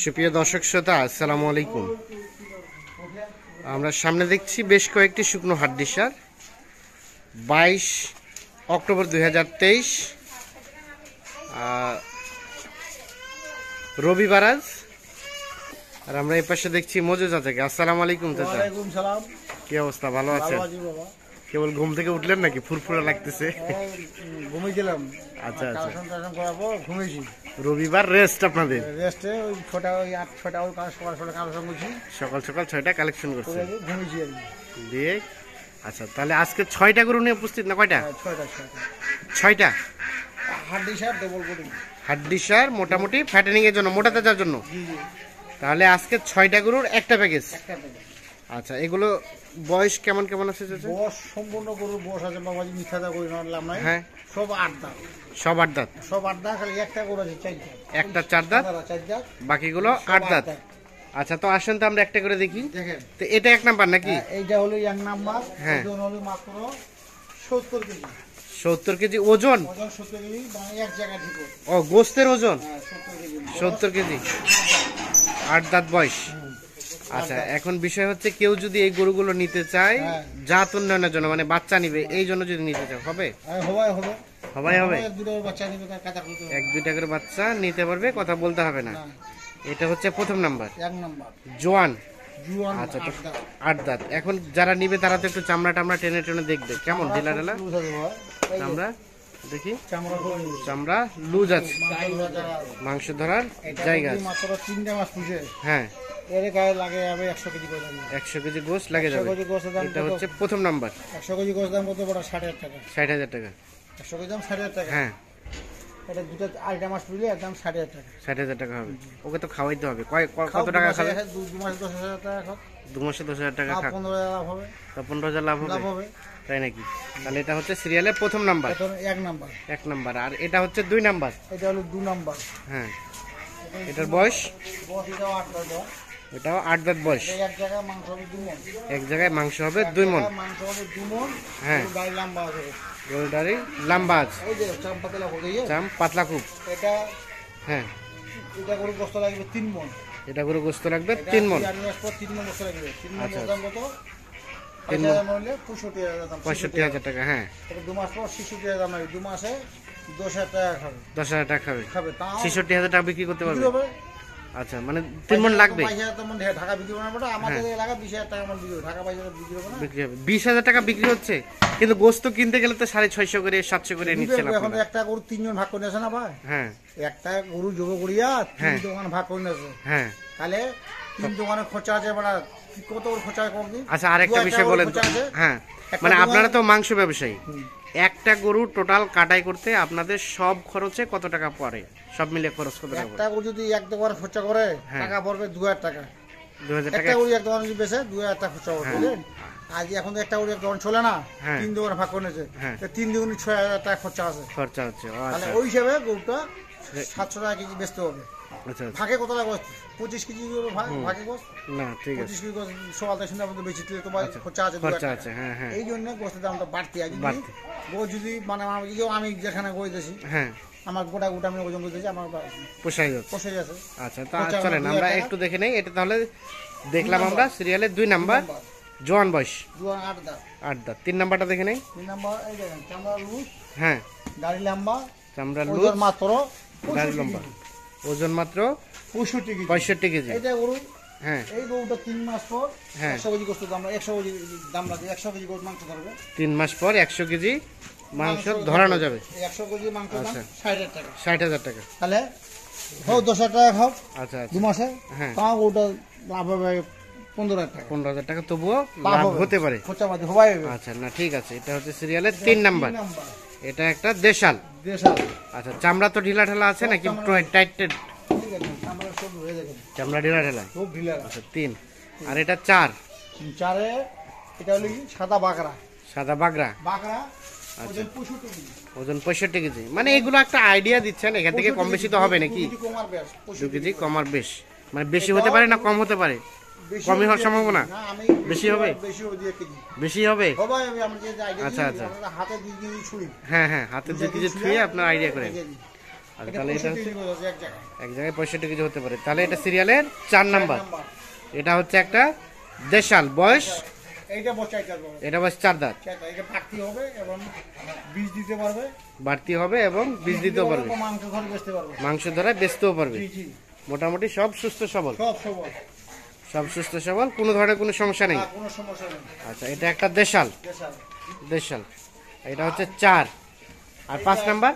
সুপ্রিয় দর্শক শ্রোতা আসসালামু আলাইকুম আমরা সামনে দেখছি বেশ কয়েকটি শুকনো হাড্ডিসার বাইশ অক্টোবর দুই রবিবার আজ আর আমরা এই পাশে দেখছি মজু চাচাকে আসসালাম আলাইকুম চাচা কি অবস্থা ভালো আছে কেবল ঘুম থেকে উঠলেন নাকি ফুরফুরা লাগতেছে আচ্ছা আচ্ছা করাবো ঘুমিয়েছি রবিবার রেস্ট আপনাদের রেস্টে ওই ছটা আট সকাল কালেকশন করছি সকাল সকাল কালেকশন করছি আর আচ্ছা তাহলে আজকে ছয়টা গরু নিয়ে উপস্থিত না কয়টা হ্যাঁ, ছয়টা ছয়টা হাড্ডি হাড্ডি মোটামুটি ফ্যাটেনিং এর জন্য মোটাতে যাওয়ার জন্য তাহলে আজকে ছয়টা গরুর একটা প্যাকেজ একটা প্যাকেজ আচ্ছা এগুলো বয়স কেমন কেমন আছে বয়স সম্পূর্ণ গরুর বয়স আছে বাবাজি মিথ্যা দা করে লাভ নাই হ্যাঁ সব আট দাঁত সব আট দাঁত সব আট দাঁত খালি একটা গরু আছে চার দাঁত একটা চার দাঁত চার দাঁত বাকিগুলো আট দাঁত আচ্ছা তো আসেন তো আমরা একটা করে দেখি দেখেন তো এটা এক নাম্বার নাকি হ্যাঁ, এইটা হলো এক নাম্বার হ্যাঁ হলো মাত্র সত্তর কেজি সত্তর কেজি ওজন মানে ও গোস্তের ওজন হ্যাঁ, সত্তর কেজি আট দাঁত বয়স আচ্ছা, আচ্ছা এখন বিষয় হচ্ছে কেউ যদি এই গরুগুলো নিতে চায় হ্যাঁ। জাত উন্নয়নের জন্য মানে বাচ্চা নিবে এই জন্য যদি নিতে চায় হবে হ্যাঁ, হবে হবে সবাই হবে এক দুইটা করে বাচ্চা নিতে পারবে কথা বলতে হবে না এটা হচ্ছে প্রথম নাম্বার জোয়ান আচ্ছা এখন যারা নিবে তারা তো একটু চামড়া টামড়া টেনে টেনে দেখবে কেমন ঢেলা ঢেলা চামড়া দেখি চামড়া লুজ আছে মাংস ধরার জায়গা আছে হ্যাঁ এর গায়ে লাগে আমি একশো কেজি একশো কেজি গোস লাগে গোসের দাম এটা হচ্ছে প্রথম নাম্বার একশো কেজি গোস দাম কত বড় হাজার টাকা ষাট হাজার টাকা একশো কেজি দাম ষাট হাজার টাকা হ্যাঁ এটা দুটো আড়াইটা মাস পুরলে একদম ষাট ষাট হাজার টাকা হবে ওকে তো খাওয়াইতে হবে কয় কত টাকা খাবে দু মাসে দশ হাজার টাকা খাও দু মাসে দশ হাজার টাকা পনেরো হাজার লাভ হবে পনেরো হাজার লাভ হবে তাই নাকি তাহলে এটা হচ্ছে সিরিয়ালের প্রথম নাম্বার এক নাম্বার এক নাম্বার আর এটা হচ্ছে দুই নাম্বার এটা হলো দু নাম্বার হ্যাঁ এটার বয়স বয়স এটাও এটাও আট দাঁত বয়স এক জায়গায় মাংস হবে দুই মন হ্যাঁ গরুটারি লাম্বা আছে চাম পাতলা খুব এটা হ্যাঁ এটা গরু গোস্ত লাগবে তিন মন এটা গরু গোস্ত লাগবে তিন মন তিন মন গোস্ত লাগবে তিন মন আচ্ছা, আচ্ছা। দাম পঁয়ষট্টি হাজার টাকা হ্যাঁ দু মাস পর শিশুটি দাম লাগবে দু মাসে দশ হাজার টাকা খাবে দশ হাজার টাকা খাবে খাবে ছেষট্টি হাজার টাকা বিক্রি করতে পারবে আচ্ছা মানে লাগবে হ্যাঁ। টাকা বিক্রি হচ্ছে কিন্তু গোস্ত কিনতে গেলে তো সাড়ে ছয়শো করে সাতশো করে একটা গরু তিনজন ভাগ করে আসে না ভাই হ্যাঁ একটা গরু যোগ করিয়া তিন হ্যাঁ। দোকান ভাগ করে আসে হ্যাঁ তাহলে তিন দোকানে খরচা আছে বড় মানে কত খরচা আচ্ছা আরেকটা বিষয় বলেন হ্যাঁ মানে আপনারা তো মাংস ব্যবসায়ী একটা গরু টোটাল কাটাই করতে আপনাদের সব খরচে কত টাকা পড়ে সব মিলে খরচ কত টাকা একটা গরু যদি এক দোকানে খরচা করে হ্যাঁ। টাকা পড়বে দু হাজার টাকা দু হাজার টাকা গরু এক দোকানে যদি বেছে দু হাজার টাকা খরচা করবে হ্যাঁ। বুঝলেন আজ এখন তো একটা গরু এক দোকান চলে না হ্যাঁ। তিন দোকান ভাগ করে নিয়েছে তিন দোকানে ছয় হাজার টাকা খরচা আছে খরচা হচ্ছে তাহলে আচ্ছা। ওই হিসাবে গরুটা সাতশো টাকা কেজি বেচতে হবে আচ্ছা, আচ্ছা। পঁচিশ কেজি গোস না ঠিক আছে বেশি আচ্ছা, খরচা আছে খরচা আছে হ্যাঁ হ্যাঁ এই জন্য দামটা বাড়তি যদি মানে আমি যেখানে হ্যাঁ আমার গোটা গোটা আমি আমার আমরা একটু দেখে নেই এটা তাহলে দেখলাম আমরা সিরিয়ালের দুই নাম্বার জোয়ান বয়স আট দা তিন নাম্বারটা দেখে নেই তিন চামড়া হ্যাঁ গাড়ি লম্বা চামড়া মাত্র গাড়ি লম্বা ওজন মাত্র পঁয়ষট্টি কেজি পঁয়ষট্টি কেজি এটা ওরুন হ্যাঁ এই গরুটা তিন মাস পর হ্যাঁ। একশো কেজি গোস্ত দাম একশো কেজি দাম লাগে একশো কেজি গরুর মাংস ধরবে তিন মাস পর একশো কেজি মাংস ধরানো যাবে একশো কেজি মাংস আচ্ছা। ষাট হাজার টাকা ষাট হাজার টাকা তাহলে হোক দশ হাজার টাকা হোক আচ্ছা, আচ্ছা দু মাসে হ্যাঁ তাও ওটা লাভ হবে পনেরো হাজার টাকা পনেরো হাজার টাকা তবুও লাভ হতে পারে খোঁচা বাদে আচ্ছা না ঠিক আছে এটা হচ্ছে সিরিয়ালের তিন নাম্বার এটা একটা দেশাল দেশাল আচ্ছা চামড়া তো ঢিলা ঢালা আছে হ্যাঁ, নাকি টাইটেড চামড়া ঢিলা ঢালা খুব ঢিলা আচ্ছা তিন আর এটা চার চারে এটা হলো কি সাদা বাগড়া সাদা বাগরা বাগড়া আচ্ছা। ওজন পঁয়ষট্টি কেজি মানে এগুলো একটা আইডিয়া দিচ্ছেন এখান থেকে কম বেশি তো হবে নাকি দু কেজি কমার বেশ মানে বেশি হতে পারে না কম হতে পারে কমই হওয়ার সম্ভাবনা বেশি হবে বেশি হবে আচ্ছা আচ্ছা হ্যাঁ হ্যাঁ হাতে দিয়ে কিছু ছুঁয়ে হ্যাঁ, আপনার আইডিয়া করেন আচ্ছা, তাহলে এটা এক জায়গায় পঁয়ষট্টি কেজি হতে পারে তাহলে এটা সিরিয়ালের হ্যাঁ, চার নাম্বার এটা হচ্ছে একটা দেশাল বয়স এটা বয়স চার দাঁত বাড়তি হবে এবং বীজ দিতেও পারবে মাংস ধরে বেচতেও পারবে মোটামুটি সব সুস্থ সবল সব সবল সব সুস্থ সবল কোনো ধরনের কোনো সমস্যা নেই আচ্ছা এটা একটা দেশাল দেশাল এটা হচ্ছে চার আর পাঁচ নাম্বার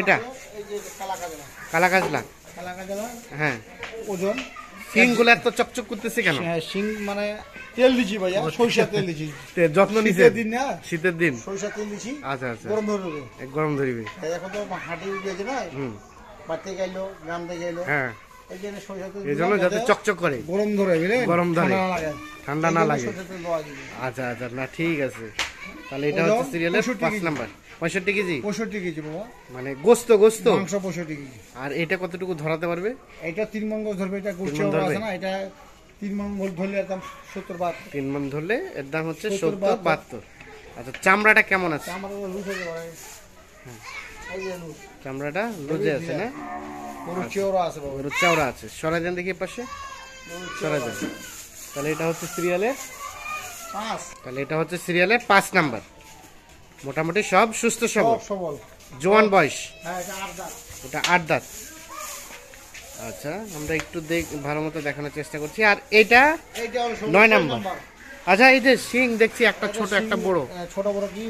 এটা কালাকাজলা হ্যাঁ ওজন শিংগুলো এত চকচক করতেছে কেন হ্যাঁ, শিং মানে তেল দিছি ভাইয়া সরিষা তেল দিছি যত্ন নিছে দিন না শীতের দিন সরিষা তেল দিছি আচ্ছা আচ্ছা গরম ধরবে গরম ধরিবে এখন তো হাঁটি উঠে না বাড়তে গেলো গ্রাম থেকে গেলো হ্যাঁ এই যাতে চকচক করে গরম ধরে গরম ধরে ঠান্ডা না লাগে আচ্ছা আচ্ছা না ঠিক আছে তাহলে এটা হচ্ছে সিরিয়ালের নাম্বার পঁয়ষট্টি কেজি পঁয়ষট্টি কেজি বাবা মানে গোস্ত গোস্ত মাংস কেজি আর এটা কতটুকু ধরাতে পারবে এটা তিন ধরবে এটা গোস্ত না এটা তিন মঙ্গল ধরলে এর দাম বাহাত্তর তিন ধরলে এর দাম হচ্ছে বাহাত্তর আচ্ছা চামড়াটা কেমন আছে চামড়াটা লুজ চামড়াটা আছে না গরুর চওড়া আছে সরাই দেন দেখি পাশে সরাই দেন তাহলে এটা হচ্ছে সিরিয়ালে তাহলে এটা হচ্ছে সিরিয়ালে পাঁচ নাম্বার মোটামুটি সব সুস্থ সবল জোয়ান বয়স ওটা হ্যাঁ, আট দাঁত আচ্ছা আমরা একটু দেখ ভালো মতো দেখানোর চেষ্টা করছি আর এটা নয় নাম্বার আচ্ছা এই যে সিং দেখছি একটা ছোট একটা বড় হ্যাঁ, ছোট বড় কি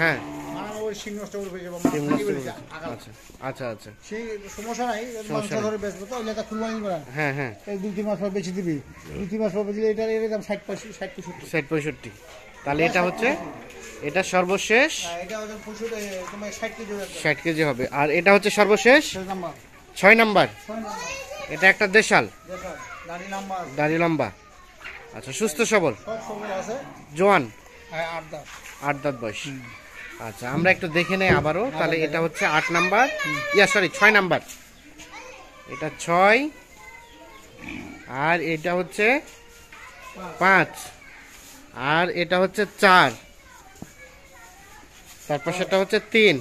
হ্যাঁ আচ্ছা আচ্ছা, আচ্ছা। সমস্যা হ্যাঁ হ্যাঁ এই মাস পর দিবি দুই মাস পর ষাট ষাট পঁয়ষট্টি ষাট পঁয়ষট্টি তাহলে এটা হচ্ছে এটা সর্বশেষ হ্যাঁ, ষাট কেজি হবে আর এটা হচ্ছে সর্বশেষ ছয় নাম্বার এটা একটা দেশাল দাড়ি লম্বা আচ্ছা সুস্থ সবল জোয়ান হ্যাঁ, আট দাঁত বয়স আচ্ছা আমরা একটু দেখে নেই আবারও তাহলে এটা হচ্ছে আট নাম্বার ইয়া সরি ছয় নাম্বার এটা ছয় আর এটা হচ্ছে পাঁচ আর এটা হচ্ছে চার তারপর সেটা হচ্ছে তিন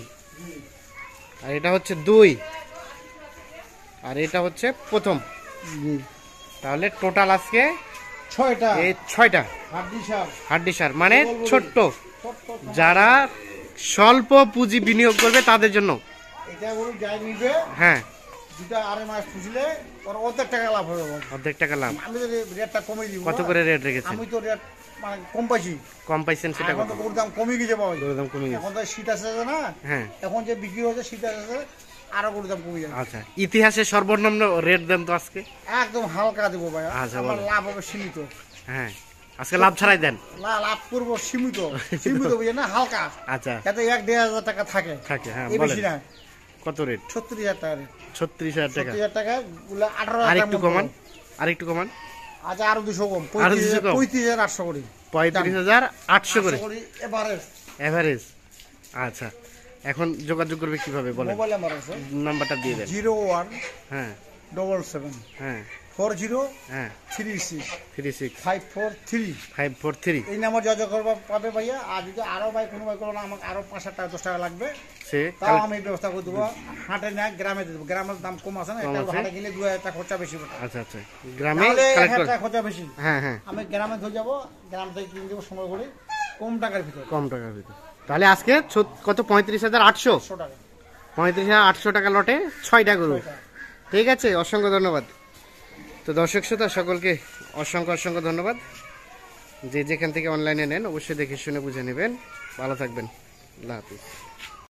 আর এটা হচ্ছে দুই আর এটা হচ্ছে প্রথম তাহলে টোটাল আজকে ছয়টা এই ছয়টা হাড্ডি সার মানে ছোট্ট যারা স্বল্প পুঁজি বিনিয়োগ করবে তাদের জন্য এটা যাই হ্যাঁ আড়াই মাস পুষলে অর্ধেক টাকা লাভ হবে অর্ধেক টাকা লাভ আমি রেটটা কমিয়ে কত করে রেট তো রেট মানে কম পাইছি কম পাইছেন সেটা কত দাম বাবা দাম গেছে না হ্যাঁ এখন যে বিক্রি দাম কমে যাবে আচ্ছা ইতিহাসে সর্বনিম্ন রেট দেন তো আজকে একদম হালকা দেবো ভাই আচ্ছা, লাভ হবে সীমিত হ্যাঁ আজকে লাভ ছাড়াই দেন লাভ করব সীমিত সীমিত বুঝে না হালকা আচ্ছা এতে এক দেড় হাজার টাকা থাকে থাকে হ্যাঁ বেশি কত রেট ছত্রিশ হাজার টাকা ছত্রিশ হাজার টাকা হাজার টাকা গুলো আঠারো হাজার একটু কমান আরেকটু কমান আচ্ছা আরো দুশো কম পঁয়ত্রিশ হাজার আটশো করি পঁয়ত্রিশ হাজার আটশো করে এভারেজ এভারেজ আচ্ছা এখন যোগাযোগ করবে কিভাবে বলেন নাম্বারটা দিয়ে দেন জিরো ওয়ান হ্যাঁ ডবল সেভেন হ্যাঁ ফোর জিরো হ্যাঁ three six three six five four three five four three এই নাম্বার পাবে ভাইয়া আর যদি ভাই কোনো পাঁচ হাজার টাকা দশ টাকা লাগবে সে আমি ব্যবস্থা করে দেবো হাটে গ্রামে দেবো গ্রামের দাম কম আছে না দু হাজার টাকা খরচা বেশি আচ্ছা আচ্ছা গ্রামে খরচা বেশি হ্যাঁ হ্যাঁ আমি গ্রামে ধরে যাবো গ্রাম থেকে কিনে সময় কম টাকার কম টাকার তাহলে আজকে কত পঁয়ত্রিশ হাজার আটশো টাকা পঁয়ত্রিশ হাজার আটশো টাকা লটে ছয়টা গরু ঠিক আছে অসংখ্য ধন্যবাদ তো দর্শক শ্রোতা সকলকে অসংখ্য অসংখ্য ধন্যবাদ যে যেখান থেকে অনলাইনে নেন অবশ্যই দেখে শুনে বুঝে নেবেন ভালো থাকবেন আল্লাহ হাফিজ